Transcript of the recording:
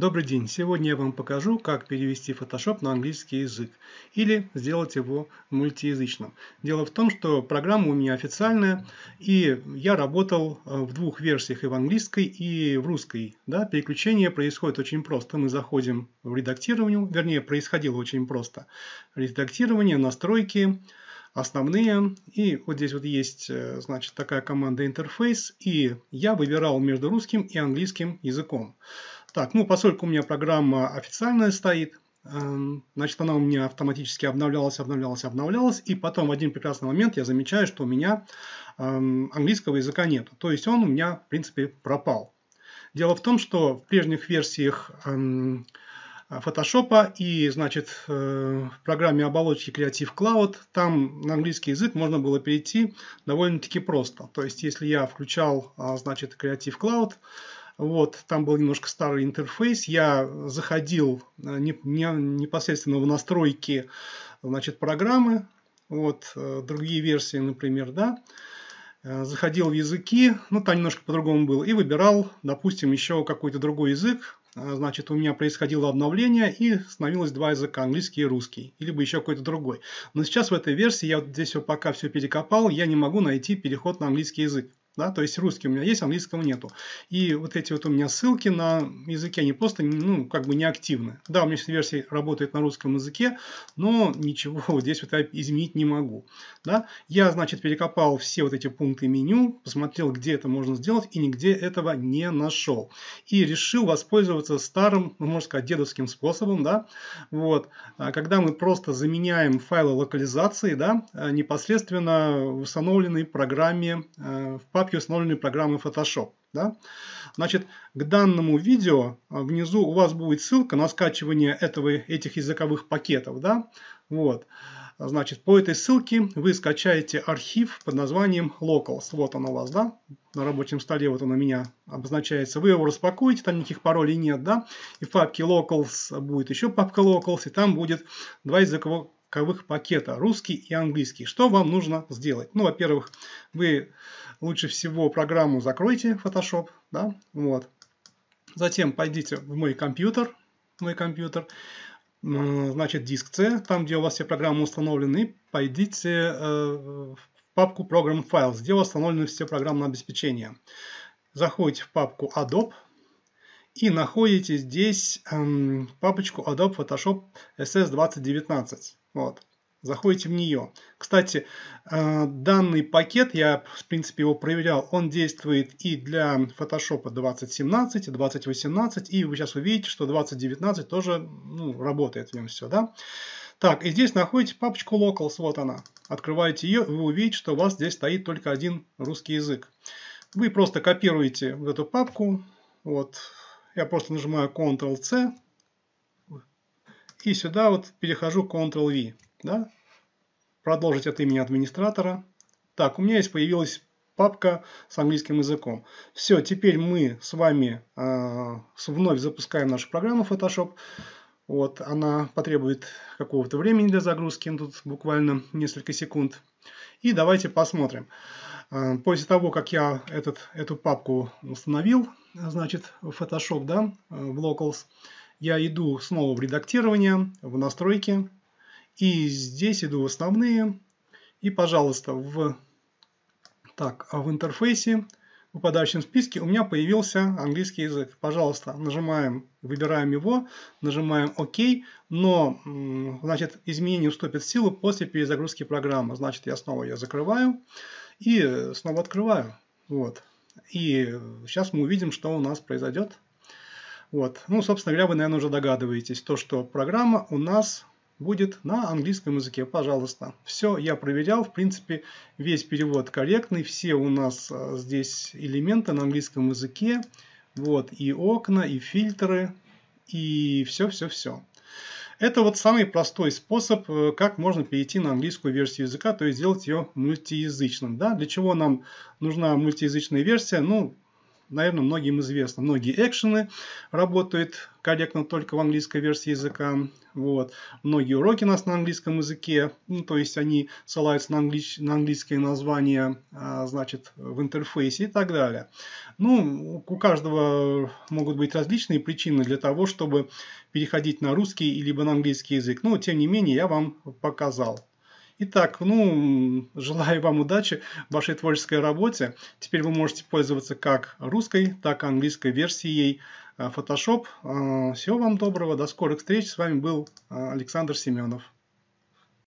Добрый день! Сегодня я вам покажу, как перевести Photoshop на английский язык или сделать его мультиязычным. Дело в том, что программа у меня официальная, и я работал э, в двух версиях, и в английской, и в русской. Да? Переключение происходит очень просто. Мы заходим в редактирование, вернее, происходило очень просто. Редактирование, настройки, основные. И вот здесь вот есть, э, значит, такая команда интерфейс, и я выбирал между русским и английским языком. Так, ну поскольку у меня программа официальная стоит, эм, значит, она у меня автоматически обновлялась, обновлялась, обновлялась, и потом в один прекрасный момент я замечаю, что у меня эм, английского языка нет. То есть он у меня, в принципе, пропал. Дело в том, что в прежних версиях эм, Photoshop и, значит, э, в программе оболочки Creative Cloud, там на английский язык можно было перейти довольно-таки просто. То есть, если я включал, а, значит, Creative Cloud, вот, там был немножко старый интерфейс. Я заходил э, непосредственно в настройки значит, программы, вот, э, другие версии, например, да, э, заходил в языки, ну, там немножко по-другому было, и выбирал, допустим, еще какой-то другой язык, значит, у меня происходило обновление, и становилось два языка, английский и русский, или бы еще какой-то другой. Но сейчас в этой версии, я вот здесь вот пока все перекопал, я не могу найти переход на английский язык. Да, то есть русский у меня есть, английского нету. И вот эти вот у меня ссылки на языке, они просто, ну, как бы неактивны. Да, у меня сейчас версия работает на русском языке, но ничего вот здесь вот я изменить не могу. Да? Я, значит, перекопал все вот эти пункты меню, посмотрел, где это можно сделать, и нигде этого не нашел. И решил воспользоваться старым, ну, можно сказать, дедовским способом, да, вот, а когда мы просто заменяем файлы локализации, да, а, непосредственно в установленной программе э, в папке папке установленной программы Photoshop. Да? Значит, к данному видео а, внизу у вас будет ссылка на скачивание этого, этих языковых пакетов. Да? Вот. Значит, по этой ссылке вы скачаете архив под названием Locals. Вот он у вас, да, на рабочем столе, вот он у меня обозначается. Вы его распакуете, там никаких паролей нет, да, и в папке Locals будет еще папка Locals, и там будет два языковых пакета, русский и английский. Что вам нужно сделать? Ну, во-первых, вы лучше всего программу закройте Photoshop, да, вот. Затем пойдите в мой компьютер, мой компьютер, значит, диск C, там, где у вас все программы установлены, пойдите э, в папку Program Files, где установлены все программные обеспечения. Заходите в папку Adobe и находите здесь эм, папочку Adobe Photoshop SS2019. Вот заходите в нее. Кстати, э, данный пакет, я в принципе его проверял, он действует и для Photoshop 2017, 2018, и вы сейчас увидите, что 2019 тоже ну, работает в нем все, да. Так, и здесь находите папочку Locals, вот она. Открываете ее, вы увидите, что у вас здесь стоит только один русский язык. Вы просто копируете в эту папку, вот, я просто нажимаю Ctrl-C, и сюда вот перехожу Ctrl-V да, продолжить от имени администратора. Так, у меня есть появилась папка с английским языком. Все, теперь мы с вами э, вновь запускаем нашу программу Photoshop. Вот, она потребует какого-то времени для загрузки, ну, тут буквально несколько секунд. И давайте посмотрим. А, после того, как я этот, эту папку установил, значит, в Photoshop, да, э, в Locals, я иду снова в редактирование, в настройки, и здесь иду в основные. И, пожалуйста, в, так, а в интерфейсе, в выпадающем списке у меня появился английский язык. Пожалуйста, нажимаем, выбираем его, нажимаем ОК, но значит, изменение вступит в силу после перезагрузки программы. Значит, я снова ее закрываю и снова открываю. Вот. И сейчас мы увидим, что у нас произойдет. Вот. Ну, собственно говоря, вы, наверное, уже догадываетесь, то, что программа у нас будет на английском языке, пожалуйста. Все, я проверял, в принципе, весь перевод корректный, все у нас э, здесь элементы на английском языке, вот, и окна, и фильтры, и все-все-все. Это вот самый простой способ, э, как можно перейти на английскую версию языка, то есть сделать ее мультиязычным. Да? Для чего нам нужна мультиязычная версия? Ну, наверное, многим известно. Многие экшены работают корректно только в английской версии языка. Вот. Многие уроки у нас на английском языке, ну, то есть они ссылаются на, англич... на английские названия, а, значит, в интерфейсе и так далее. Ну, у каждого могут быть различные причины для того, чтобы переходить на русский или на английский язык. Но, тем не менее, я вам показал. Итак, ну, желаю вам удачи в вашей творческой работе. Теперь вы можете пользоваться как русской, так и английской версией э, Photoshop. А, всего вам доброго, до скорых встреч. С вами был э, Александр Семенов.